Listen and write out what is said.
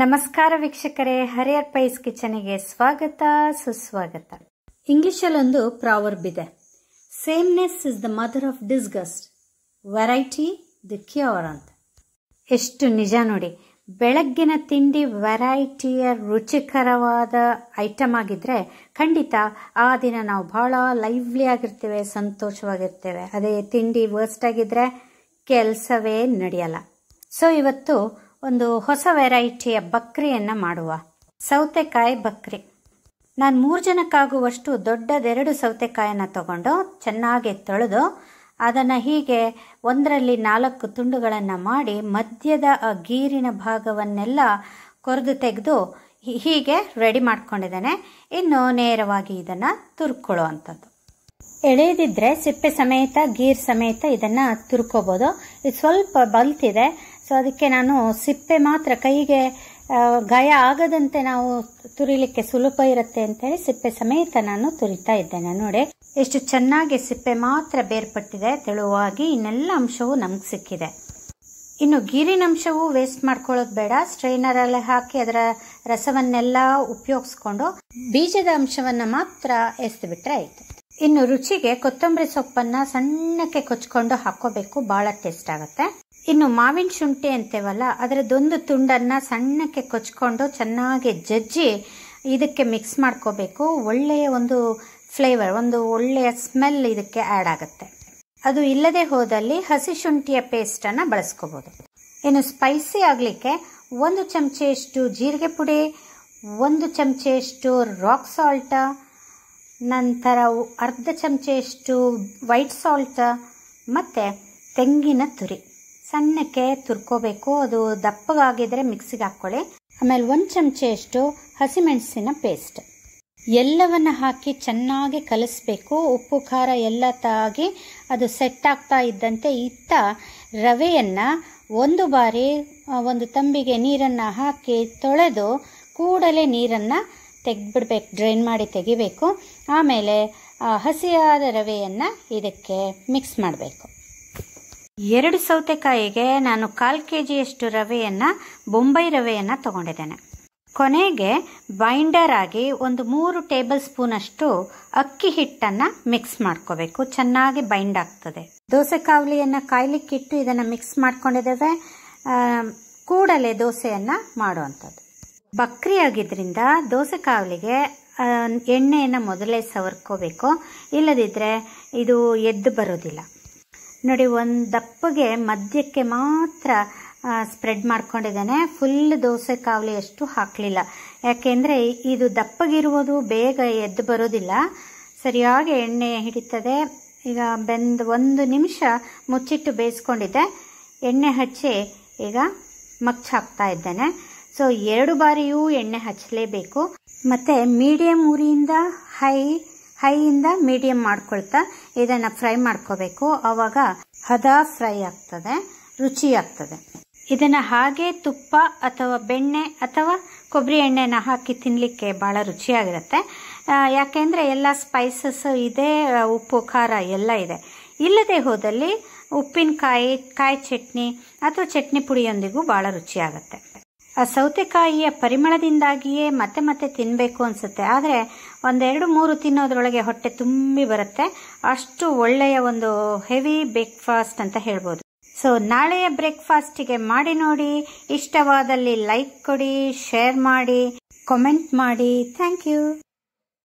ನಮಸ್ಕಾರ ವೀಕ್ಷಕರೇ ಹರಿಹರ್ ಪೈಸ್ ಕಿಚನಿಗೆ ಸ್ವಾಗತ ಸುಸ್ವಾಗತ ಇಂಗ್ಲಿಷಲ್ಲೊಂದು ಪ್ರಾವರ್ಬ್ ಇದೆ sameness is the mother of disgust variety the cure ಅಂತ ಎಷ್ಟು ನಿಜ ನೋಡಿ ಬೆಳಗ್ಗಿನ ತಿಂಡಿ ವೆರೈಟಿಯ ರುಚಿಕರವಾದ ಐಟಮ್ ಆಗಿದ್ರೆ ಖಂಡಿತ ಆ ದಿನ ನಾವು ಬಹಳ ಲೈವ್ಲಿ ಆಗಿರ್ತೇವೆ ಸಂತೋಷವಾಗಿರ್ತೇವೆ ಅದೇ ತಿಂಡಿ ವರ್ಸ್ಟ್ ಆಗಿದ್ರೆ ಕೆಲಸವೇ ನಡೆಯಲ್ಲ ಸೊ ಇವತ್ತು ಒಂದು ಹೊಸ ವೆರೈಟಿಯ ಬಕ್ರಿಯನ್ನು ಮಾಡುವ ಸೌತೆಕಾಯಿ ಬಕ್ರಿ ನಾನು ಮೂರು ಜನಕ್ಕಾಗುವಷ್ಟು ದೊಡ್ಡದೆರಡು ಸೌತೆಕಾಯನ್ನು ತಗೊಂಡು ಚೆನ್ನಾಗಿ ತೊಳೆದು ಅದನ್ನು ಹೀಗೆ ಒಂದರಲ್ಲಿ ನಾಲ್ಕು ತುಂಡುಗಳನ್ನು ಮಾಡಿ ಮಧ್ಯದ ಆ ಗೀರಿನ ಭಾಗವನ್ನೆಲ್ಲ ಕೊರೆದು ತೆಗೆದು ಹೀಗೆ ರೆಡಿ ಮಾಡ್ಕೊಂಡಿದ್ದೇನೆ ಇನ್ನು ನೇರವಾಗಿ ಇದನ್ನು ತುರ್ಕೊಳ್ಳೋ ಅಂಥದ್ದು ಎಳೆಯದಿದ್ದರೆ ಸಿಪ್ಪೆ ಸಮೇತ ಗೀರ್ ಸಮೇತ ಇದನ್ನು ತುರ್ಕೋಬೋದು ಇದು ಸ್ವಲ್ಪ ಬಲ್ತಿದೆ ಸೊ ಅದಕ್ಕೆ ನಾನು ಸಿಪ್ಪೆ ಮಾತ್ರ ಕೈಗೆ ಗಾಯ ಆಗದಂತೆ ನಾವು ತುರಿಲಿಕ್ಕೆ ಸುಲಭ ಇರುತ್ತೆ ಅಂತೇಳಿ ಸಿಪ್ಪೆ ಸಮೇತ ನಾನು ತುರಿತಾ ಇದ್ದೇನೆ ನೋಡಿ ಎಷ್ಟು ಚೆನ್ನಾಗಿ ಸಿಪ್ಪೆ ಮಾತ್ರ ಬೇರ್ಪಟ್ಟಿದೆ ತೆಳುವಾಗಿ ಇನ್ನೆಲ್ಲ ಅಂಶವು ನಮ್ಗೆ ಸಿಕ್ಕಿದೆ ಇನ್ನು ಗೀರಿನಂಶವು ವೇಸ್ಟ್ ಮಾಡ್ಕೊಳ್ಳೋದು ಬೇಡ ಸ್ಟ್ರೈನರ್ ಅಲ್ಲಿ ಹಾಕಿ ಅದರ ರಸವನ್ನೆಲ್ಲ ಉಪಯೋಗಿಸ್ಕೊಂಡು ಬೀಜದ ಅಂಶವನ್ನ ಮಾತ್ರ ಎಸ್ದು ಬಿಟ್ರೆ ಆಯ್ತು ಇನ್ನು ರುಚಿಗೆ ಕೊತ್ತಂಬರಿ ಸೊಪ್ಪನ್ನ ಸಣ್ಣಕ್ಕೆ ಕೊಚ್ಕೊಂಡು ಹಾಕೋಬೇಕು ಬಹಳ ಟೇಸ್ಟ್ ಆಗುತ್ತೆ ಇನ್ನು ಮಾವಿನ ಶುಂಠಿ ಅಂತೇವಲ್ಲ ಅದರದ್ದೊಂದು ತುಂಡನ್ನು ಸಣ್ಣಕ್ಕೆ ಕೊಚ್ಕೊಂಡು ಚೆನ್ನಾಗಿ ಜಜ್ಜಿ ಇದಕ್ಕೆ ಮಿಕ್ಸ್ ಮಾಡ್ಕೋಬೇಕು ಒಳ್ಳೆಯ ಒಂದು ಫ್ಲೇವರ್ ಒಂದು ಒಳ್ಳೆಯ ಸ್ಮೆಲ್ ಇದಕ್ಕೆ ಆ್ಯಡ್ ಆಗುತ್ತೆ ಅದು ಇಲ್ಲದೆ ಹೋದಲ್ಲಿ ಹಸಿ ಶುಂಠಿಯ ಪೇಸ್ಟನ್ನು ಬಳಸ್ಕೋಬೋದು ಇನ್ನು ಸ್ಪೈಸಿ ಆಗಲಿಕ್ಕೆ ಒಂದು ಚಮಚೆಯಷ್ಟು ಜೀರಿಗೆ ಪುಡಿ ಒಂದು ಚಮಚೆಯಷ್ಟು ರಾಕ್ ಸಾಲ್ಟ್ ನಂತರ ಅರ್ಧ ಚಮಚೆಯಷ್ಟು ವೈಟ್ ಸಾಲ್ಟ ಮತ್ತು ತೆಂಗಿನ ತುರಿ ಸಣ್ಣಕ್ಕೆ ತುರ್ಕೋಬೇಕು ಅದು ದಪ್ಪಗಾಗಿದ್ರೆ ಮಿಕ್ಸಿಗೆ ಹಾಕ್ಕೊಳ್ಳಿ ಆಮೇಲೆ ಒಂದು ಚಮಚೆಯಷ್ಟು ಹಸಿಮೆಣಸಿನ ಪೇಸ್ಟ್ ಎಲ್ಲವನ್ನು ಹಾಕಿ ಚೆನ್ನಾಗಿ ಕಲಿಸ್ಬೇಕು ಉಪ್ಪು ಖಾರ ಎಲ್ಲ ತಾಗಿ ಅದು ಸೆಟ್ ಆಗ್ತಾ ಇದ್ದಂತೆ ಇತ್ತ ರವೆಯನ್ನು ಒಂದು ಬಾರಿ ಒಂದು ತಂಬಿಗೆ ನೀರನ್ನು ಹಾಕಿ ತೊಳೆದು ಕೂಡಲೇ ನೀರನ್ನು ತೆಗೆದ್ಬಿಡ್ಬೇಕು ಡ್ರೈನ್ ಮಾಡಿ ತೆಗಿಬೇಕು ಆಮೇಲೆ ಹಸಿಯಾದ ರವೆಯನ್ನು ಇದಕ್ಕೆ ಮಿಕ್ಸ್ ಮಾಡಬೇಕು ಎರಡು ಸೌತೆಕಾಯಿಗೆ ನಾನು ಕಾಲು ಕೆ ಜಿಯಷ್ಟು ರವೆಯನ್ನು ಬೊಂಬೈ ರವೆಯನ್ನು ತಗೊಂಡಿದ್ದೇನೆ ಕೊನೆಗೆ ಬೈಂಡರ್ ಆಗಿ ಒಂದು ಮೂರು ಟೇಬಲ್ ಅಷ್ಟು ಅಕ್ಕಿ ಹಿಟ್ಟನ್ನು ಮಿಕ್ಸ್ ಮಾಡ್ಕೋಬೇಕು ಚೆನ್ನಾಗಿ ಬೈಂಡ್ ಆಗ್ತದೆ ದೋಸೆ ಕಾವಲಿಯನ್ನು ಕಾಯ್ಲಿಕ್ಕಿಟ್ಟು ಇದನ್ನು ಮಿಕ್ಸ್ ಮಾಡ್ಕೊಂಡಿದ್ದೇವೆ ಕೂಡಲೇ ದೋಸೆಯನ್ನು ಮಾಡುವಂಥದ್ದು ಬಕ್ರಿ ಆಗಿದ್ದರಿಂದ ದೋಸೆ ಕಾವಲಿಗೆ ಎಣ್ಣೆಯನ್ನು ಮೊದಲೇ ಸವರ್ಕೋಬೇಕು ಇಲ್ಲದಿದ್ದರೆ ಇದು ಎದ್ದು ಬರೋದಿಲ್ಲ ನೋಡಿ ಒಂದು ದಪ್ಪಗೆ ಮಧ್ಯಕ್ಕೆ ಮಾತ್ರ ಸ್ಪ್ರೆಡ್ ಮಾಡ್ಕೊಂಡಿದ್ದಾನೆ ಫುಲ್ ದೋಸೆ ಕಾವಲಿ ಅಷ್ಟು ಹಾಕಲಿಲ್ಲ ಯಾಕೆಂದರೆ ಇದು ದಪ್ಪಗಿರುವುದು ಬೇಗ ಎದ್ದು ಬರೋದಿಲ್ಲ ಸರಿಯಾಗಿ ಎಣ್ಣೆ ಹಿಡಿತದೆ ಈಗ ಬೆಂದು ಒಂದು ನಿಮಿಷ ಮುಚ್ಚಿಟ್ಟು ಬೇಯಿಸ್ಕೊಂಡಿದ್ದೆ ಎಣ್ಣೆ ಹಚ್ಚಿ ಈಗ ಮಚ್ಚ ಹಾಕ್ತಾ ಇದ್ದೇನೆ ಸೊ ಎರಡು ಬಾರಿಯೂ ಎಣ್ಣೆ ಹಚ್ಚಲೇಬೇಕು ಮತ್ತು ಮೀಡಿಯಂ ಉರಿಯಿಂದ ಹೈ ಹೈಯಿಂದ ಮೀಡಿಯಂ ಮಾಡ್ಕೊಳ್ತಾ ಇದನ್ನು ಫ್ರೈ ಮಾಡ್ಕೋಬೇಕು ಆವಾಗ ಹದ ಫ್ರೈ ಆಗ್ತದೆ ರುಚಿಯಾಗ್ತದೆ ಇದನ್ನು ಹಾಗೆ ತುಪ್ಪ ಅಥವಾ ಬೆಣ್ಣೆ ಅಥವಾ ಕೊಬ್ಬರಿ ಎಣ್ಣೆನ ಹಾಕಿ ತಿನ್ನಲಿಕ್ಕೆ ಭಾಳ ರುಚಿಯಾಗಿರುತ್ತೆ ಯಾಕೆಂದರೆ ಎಲ್ಲ ಸ್ಪೈಸಸ್ ಇದೆ ಉಪ್ಪು ಖಾರ ಎಲ್ಲ ಇದೆ ಇಲ್ಲದೆ ಹೋದಲ್ಲಿ ಉಪ್ಪಿನಕಾಯಿ ಕಾಯಿ ಚಟ್ನಿ ಅಥವಾ ಚಟ್ನಿ ಪುಡಿಯೊಂದಿಗೂ ಭಾಳ ರುಚಿಯಾಗುತ್ತೆ ಆ ಸೌತೆಕಾಯಿಯ ಪರಿಮಳದಿಂದಾಗಿಯೇ ಮತ್ತೆ ಮತ್ತೆ ತಿನ್ನಬೇಕು ಅನ್ಸುತ್ತೆ ಆದರೆ ಒಂದೆರಡು ಮೂರು ತಿನ್ನೋದ್ರೊಳಗೆ ಹೊಟ್ಟೆ ತುಂಬಿ ಬರುತ್ತೆ ಅಷ್ಟು ಒಳ್ಳೆಯ ಒಂದು ಹೆವಿ ಬ್ರೇಕ್ಫಾಸ್ಟ್ ಅಂತ ಹೇಳ್ಬೋದು ಸೊ ನಾಳೆಯ ಬ್ರೇಕ್ಫಾಸ್ಟಿಗೆ ಮಾಡಿ ನೋಡಿ ಇಷ್ಟವಾದಲ್ಲಿ ಲೈಕ್ ಕೊಡಿ ಶೇರ್ ಮಾಡಿ ಕಮೆಂಟ್ ಮಾಡಿ ಥ್ಯಾಂಕ್ ಯು